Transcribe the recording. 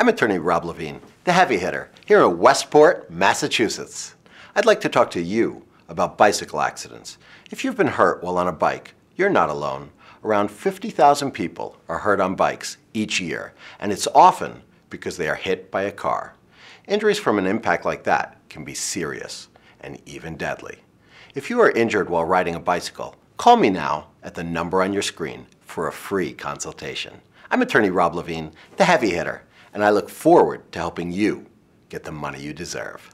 I'm attorney Rob Levine, the heavy hitter, here in Westport, Massachusetts. I'd like to talk to you about bicycle accidents. If you've been hurt while on a bike, you're not alone. Around 50,000 people are hurt on bikes each year, and it's often because they are hit by a car. Injuries from an impact like that can be serious and even deadly. If you are injured while riding a bicycle, call me now at the number on your screen for a free consultation. I'm attorney Rob Levine, the heavy hitter and I look forward to helping you get the money you deserve.